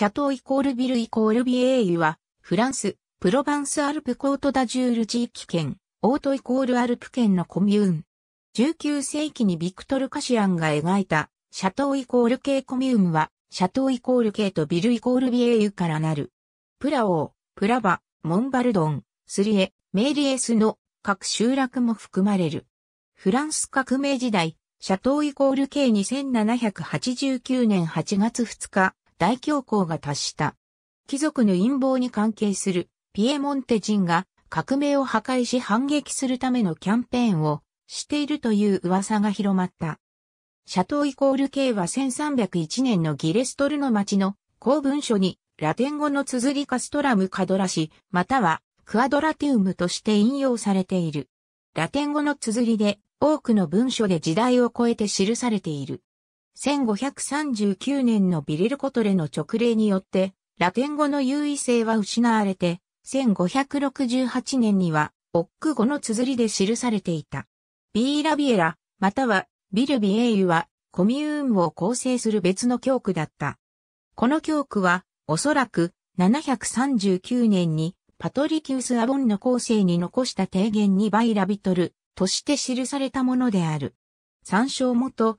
シャトーイコールビルイコールビエーユは、フランス、プロバンスアルプコートダジュール地域圏、オートイコールアルプ圏のコミューン。19世紀にビクトル・カシアンが描いた、シャトーイコール系コミューンは、シャトーイコール系とビルイコールビエーユからなる。プラオー、プラバ、モンバルドン、スリエ、メーリエスの各集落も含まれる。フランス革命時代、シャトーイコール系2789年8月2日、大恐慌が達した。貴族の陰謀に関係するピエモンテ人が革命を破壊し反撃するためのキャンペーンをしているという噂が広まった。シャトーイコール K は1301年のギレストルの町の公文書にラテン語の綴りカストラムカドラシ、またはクアドラティウムとして引用されている。ラテン語の綴りで多くの文書で時代を超えて記されている。1539年のビリルコトレの勅令によって、ラテン語の優位性は失われて、1568年には、オック語の綴りで記されていた。ビーラビエラ、またはビルビエーユは、コミューンを構成する別の教区だった。この教区は、おそらく、739年に、パトリキウス・アボンの構成に残した提言にバイラビトルとして記されたものである。参照元、